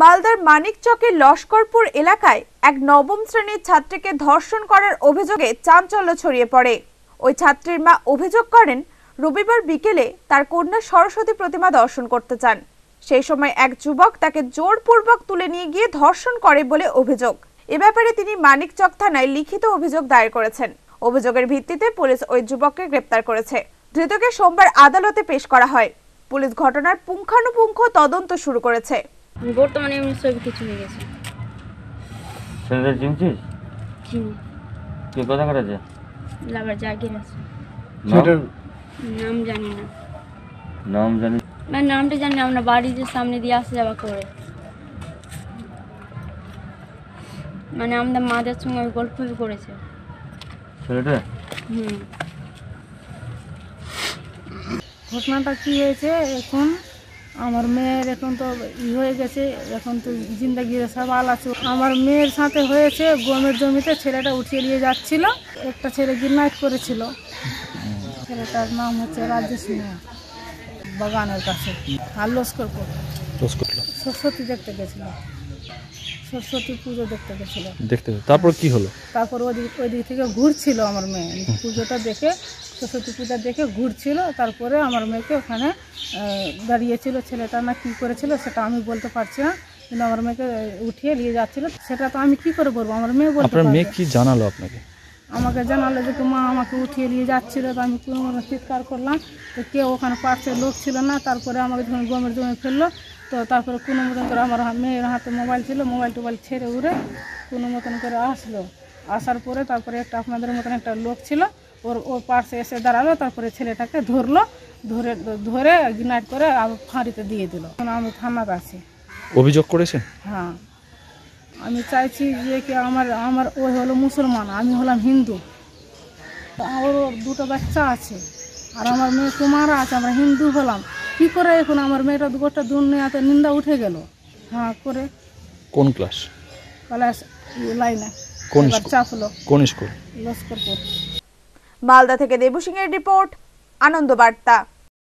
মালদার মানিকচকের লস্করপুর এলাকায় এক নবম শ্রেণীর ছাত্রীকে ধর্ষণ করার অভিযোগে চাঞ্চল্য ছড়িয়ে পড়ে ওই ছাত্রীর মা অভিযোগ করেন রবিবার বিকেলে তার কন্যা সরস্বতী প্রতিমা দর্শন করতে চান সেই সময় এক যুবক তাকে জোরপূর্বক তুলে নিয়ে গিয়ে ধর্ষণ করে বলে অভিযোগ এ ব্যাপারে তিনি মানিকচক থানায় লিখিত অভিযোগ দায়ের করেছেন অভিযোগের ভিত্তিতে পুলিশ ওই যুবককে গ্রেপ্তার করেছে ধৃতকে সোমবার আদালতে পেশ করা হয় পুলিশ ঘটনার পুঙ্খানুপুঙ্খ তদন্ত শুরু করেছে বর্তমানে আমি সব কিছু হয়ে গেছে ছেলেদের চিনছিস চিনি কে কথা করেছে লাভার জাগির আছে নাম জানি না নাম জানি না মানে নামটা জানি আমরা বাড়ির সামনে দিয়ে আসা যাওয়া করে মানে আমাদের মাদের সঙ্গে গল্প করেছে ছেলেটা হুম ঘটনাটা কি হয়েছে এখন আমার মেয়ের এখন তো ই হয়ে গেছে এখন তো জিন্দাগির সব আছে আমার মেয়ের সাথে হয়েছে গমের জমিতে ছেলেটা উঠিয়ে নিয়ে যাচ্ছিল একটা ছেলে গিরনাইট করেছিল ছেলেটার নাম হচ্ছে রাজেশ মিয়া বাগানের কাছে আর লস্কর সরস্বতী দেখতে গেছিল সরস্বতী পুজো দেখতে গেছিল দেখতে তারপর কি হলো তারপর ওই ওই দিক থেকে ঘুরছিল আমার মেয়ে পুজোটা দেখে সরস্বতী পূজা দেখে ঘুরছিল তারপরে আমার মেয়েকে ওখানে দাঁড়িয়েছিল ছেলেটা না কী করেছিল সেটা আমি বলতে পারছি না কিন্তু আমার মেয়েকে উঠিয়ে নিয়ে যাচ্ছিল সেটা তো আমি কি করে বলবো আমার মেয়ে বলতে মেয়ে কি জানালো আপনাকে আমাকে জানালো যে মা আমাকে উঠিয়ে নিয়ে যাচ্ছিল তো আমি কোনো চিৎকার করলাম তো কেউ ওখানে পার্শ্বের লোক ছিল না তারপরে আমাকে যখন গমের জমে ফেললো তো তারপরে কোনো মতন করে আমার মেয়ের হাতে মোবাইল ছিল মোবাইল টোবাইল ছেড়ে উড়ে কোনো মতন করে আসলো আসার পরে তারপরে একটা আপনাদের মতন একটা লোক ছিল ওর ওর পাশে এসে দাঁড়ালো তারপরে ছেলেটাকে ধরলো ধরে ধরে গিনাইট করে আমার ফাঁড়িতে দিয়ে দিল আমি থানার আছি অভিযোগ করেছে হ্যাঁ আমি চাইছি যে কি আমার আমার ওই হলো মুসলমান আমি হলাম হিন্দু ওর দুটো বাচ্চা আছে আর আমার মেয়ে কুমারা আছে আমরা হিন্দু হলাম কি করে এখন আমার মেয়েটা গোটা দুনিয়াতে নিন্দা উঠে গেল হ্যাঁ করে কোন ক্লাস ক্লাস লাইনে কোন স্কুল কোন স্কুল লস্করপুর মালদা থেকে এর রিপোর্ট আনন্দবার্তা